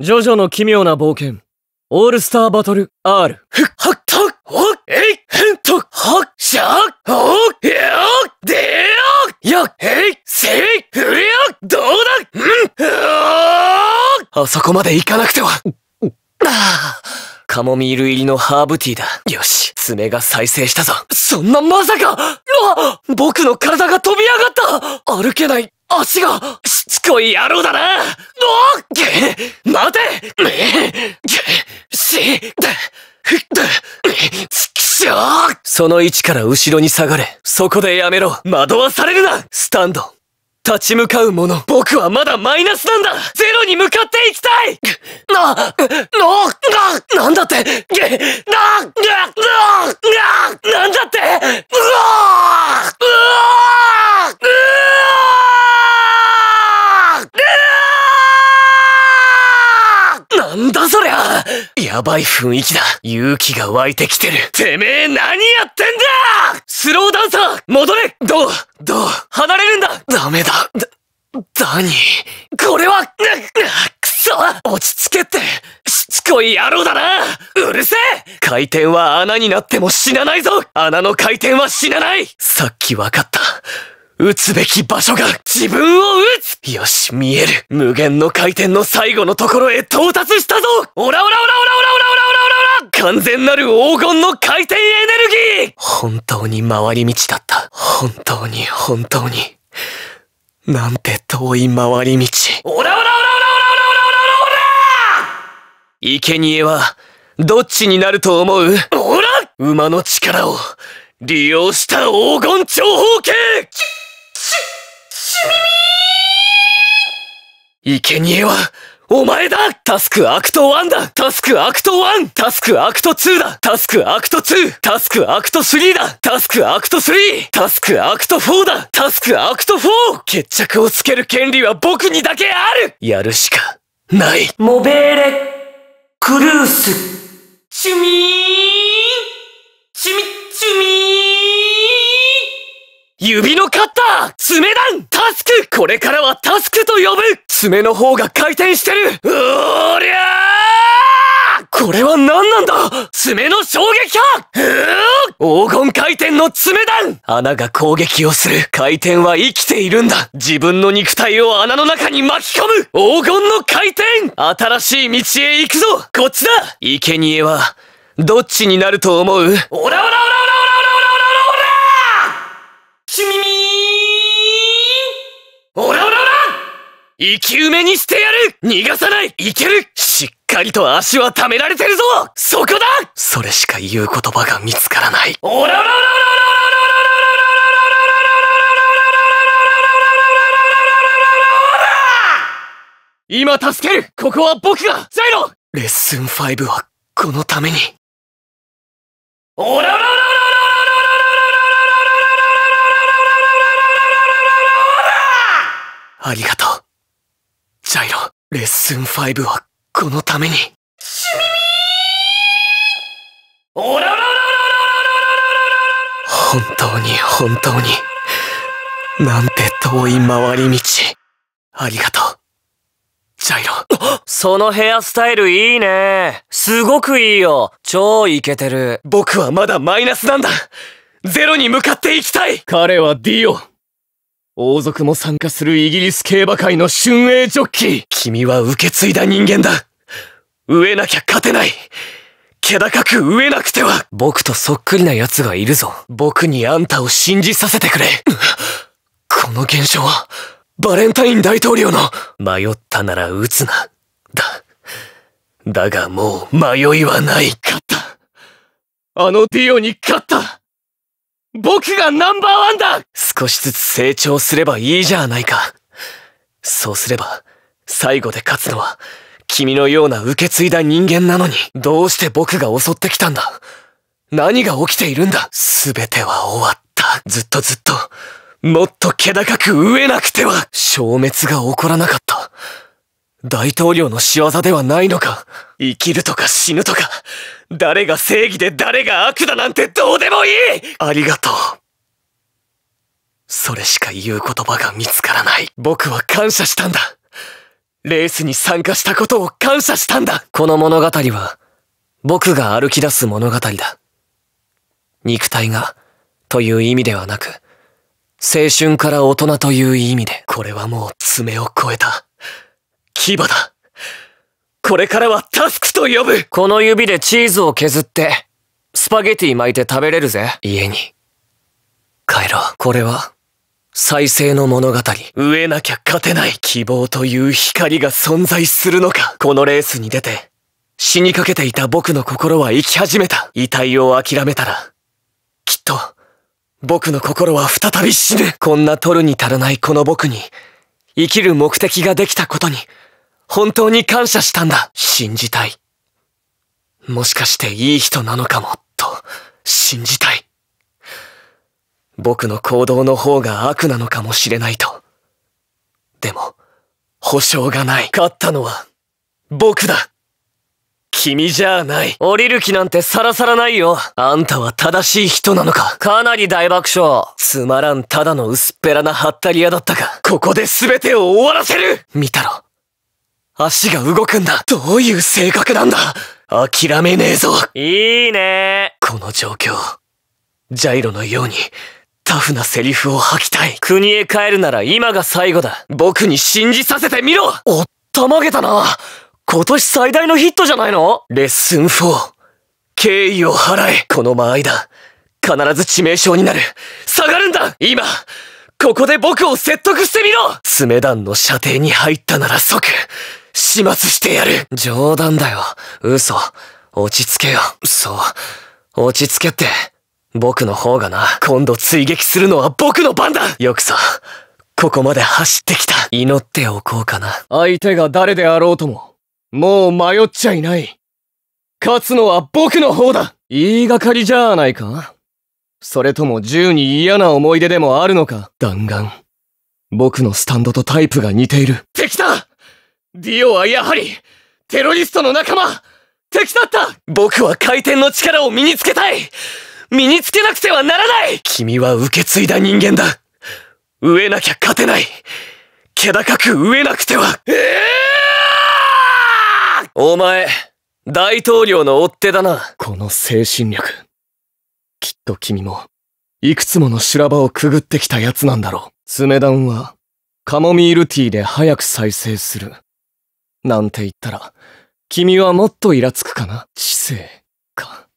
ジョジョの奇妙な冒険。オールスターバトル R。ふっはっとほっえいへんとっ、はっしゃっ、おっよっでやっっ、えいせいふりっ、どうだんふーあそこまで行かなくてはああカモミール入りのハーブティーだ。よし、爪が再生したぞ。そんなまさかうわ僕の体が飛び上がった歩けない足がしっこい野郎だなおっ待てし、だ、ふっだ、ちくしょうその位置から後ろに下がれ。そこでやめろ。惑わされるなスタンド。立ち向かう者。僕はまだマイナスなんだゼロに向かっていきたいな、の、な、なんだってな、な、な、なんだってうわーうわーなんだそりゃやばい雰囲気だ勇気が湧いてきてるてめえ何やってんだスローダンサー戻れどうどう離れるんだダメだだ、ダニー。これは、くそ落ち着けってしつこい野郎だなうるせえ回転は穴になっても死なないぞ穴の回転は死なないさっき分かった。撃つべき場所が自分を撃つよし、見える無限の回転の最後のところへ到達したぞオラオラオラオラオラオラオラオラオラ完全なる黄金の回転エネルギー本当に回り道だった。本当に本当に。なんて遠い回り道。オラオラオラオラオラオラオラオラオラ生贄は、どっちになると思うオラ馬の力を、利用した黄金長方形生贄は、お前だタスクアクト1だタスクアクト1タスクアクト2だタスクアクト2タスクアクト3だタスクアクト3タスクアクト4だタスクアクト 4! 決着をつける権利は僕にだけあるやるしかない。モベーレ、クルース、シュミーン、シュミッ指のカッター爪弾タスクこれからはタスクと呼ぶ爪の方が回転してるうーりゃーこれは何なんだ爪の衝撃波黄金回転の爪弾穴が攻撃をする。回転は生きているんだ自分の肉体を穴の中に巻き込む黄金の回転新しい道へ行くぞこっちだ生贄は、どっちになると思うオラオラオラ生き埋めにしてやる逃がさないいけるしっかりと足は溜められてるぞそこだそれしか言う言葉が見つからない。オラらラらララ今助けるここは僕がジイロレッスン5はこのために。らラらラありがとう。ジャイロ、レッスン5はこのために。シュミミーおららららららららら本当に本当に。なんて遠い回り道。ありがとう。ジャイロ。そのヘアスタイルいいね。すごくいいよ。超イケてる。僕はまだマイナスなんだ。ゼロに向かっていきたい彼はディオ。王族も参加するイギリス競馬界の春英ジョッキー君は受け継いだ人間だ植えなきゃ勝てない気高く植えなくては僕とそっくりな奴がいるぞ。僕にあんたを信じさせてくれこの現象は、バレンタイン大統領の、迷ったなら撃つな、だ。だがもう迷いはない。勝ったあのディオに勝った僕がナンバーワンだ少しずつ成長すればいいじゃないか。そうすれば、最後で勝つのは、君のような受け継いだ人間なのに、どうして僕が襲ってきたんだ何が起きているんだすべては終わった。ずっとずっと、もっと気高く飢えなくては消滅が起こらなかった。大統領の仕業ではないのか生きるとか死ぬとか誰が正義で誰が悪だなんてどうでもいいありがとうそれしか言う言葉が見つからない僕は感謝したんだレースに参加したことを感謝したんだこの物語は僕が歩き出す物語だ肉体がという意味ではなく青春から大人という意味でこれはもう爪を越えた牙だ。これからはタスクと呼ぶこの指でチーズを削って、スパゲティ巻いて食べれるぜ。家に。帰ろう。これは、再生の物語。植えなきゃ勝てない希望という光が存在するのか。このレースに出て、死にかけていた僕の心は生き始めた。遺体を諦めたら、きっと、僕の心は再び死ぬ。こんな取るに足らないこの僕に、生きる目的ができたことに、本当に感謝したんだ。信じたい。もしかしていい人なのかも、と、信じたい。僕の行動の方が悪なのかもしれないと。でも、保証がない。勝ったのは、僕だ。君じゃない。降りる気なんてさらさらないよ。あんたは正しい人なのか。かなり大爆笑。つまらんただの薄っぺらなハッタリアだったが、ここで全てを終わらせる見たろ。足が動くんだどういう性格なんだ諦めねえぞいいねこの状況、ジャイロのようにタフなセリフを吐きたい国へ帰るなら今が最後だ僕に信じさせてみろおったまげたな今年最大のヒットじゃないのレッスン4、敬意を払えこの間合必ず致命傷になる下がるんだ今ここで僕を説得してみろ爪団の射程に入ったなら即始末してやる冗談だよ。嘘。落ち着けよ。そう。落ち着けって。僕の方がな。今度追撃するのは僕の番だよくさ。ここまで走ってきた。祈っておこうかな。相手が誰であろうとも、もう迷っちゃいない。勝つのは僕の方だ言いがかりじゃあないかそれとも銃に嫌な思い出でもあるのか弾丸。僕のスタンドとタイプが似ている。敵だディオはやはりテロリストの仲間敵だった僕は回転の力を身につけたい身につけなくてはならない君は受け継いだ人間だ飢えなきゃ勝てない気高く飢えなくてはええー、お前大統領の追っ手だなこの精神力きっと君もいくつもの修羅場をくぐってきたやつなんだろう爪弾はカモミールティーで早く再生するなんて言ったら、君はもっとイラつくかな知性か。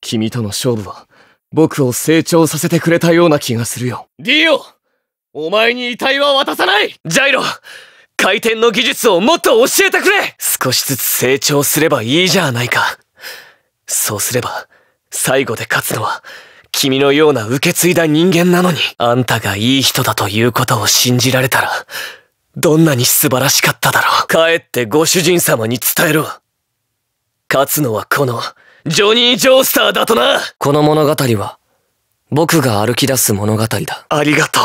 君との勝負は、僕を成長させてくれたような気がするよ。ディオお前に遺体は渡さないジャイロ回転の技術をもっと教えてくれ少しずつ成長すればいいじゃないか。そうすれば、最後で勝つのは、君のような受け継いだ人間なのに、あんたがいい人だということを信じられたら、どんなに素晴らしかっただろう。帰ってご主人様に伝えろ。勝つのはこの、ジョニー・ジョースターだとなこの物語は、僕が歩き出す物語だ。ありがとう。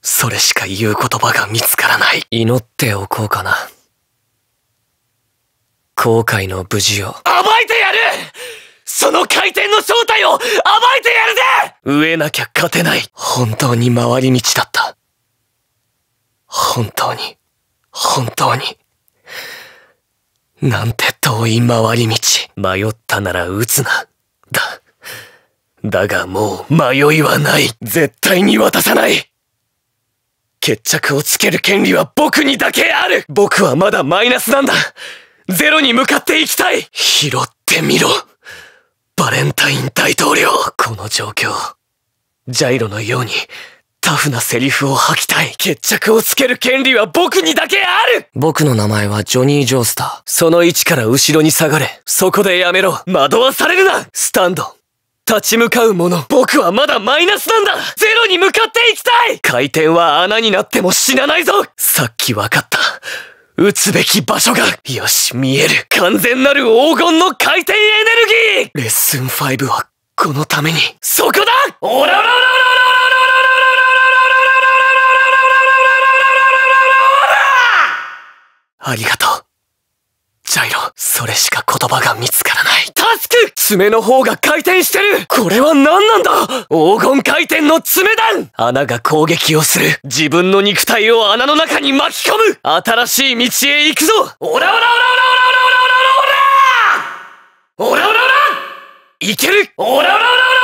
それしか言う言葉が見つからない。祈っておこうかな。後悔の無事を。暴いてやるその回転の正体を暴いてやるぜ植えなきゃ勝てない。本当に回り道だった。本当に、本当に。なんて遠い回り道。迷ったなら撃つな。だ。だがもう迷いはない。絶対に渡さない決着をつける権利は僕にだけある僕はまだマイナスなんだゼロに向かっていきたい拾ってみろバレンタイン大統領この状況、ジャイロのようにタフなセリフを吐きたい。決着をつける権利は僕にだけある僕の名前はジョニー・ジョースター。その位置から後ろに下がれ。そこでやめろ。惑わされるなスタンド。立ち向かう者。僕はまだマイナスなんだゼロに向かっていきたい回転は穴になっても死なないぞさっき分かった。打つべき場所がよし、見える完全なる黄金の回転エネルギーレッスン5はこのためにそこだオラオラオラオラありがとう。ジャイロ、それしか言葉が見つからない。タスク爪の方が回転してるこれは何なんだ黄金回転の爪弾穴が攻撃をする。自分の肉体を穴の中に巻き込む新しい道へ行くぞオラオラオラオラオラオラオラオラオラオラオラオラいけるオラオラオラオラ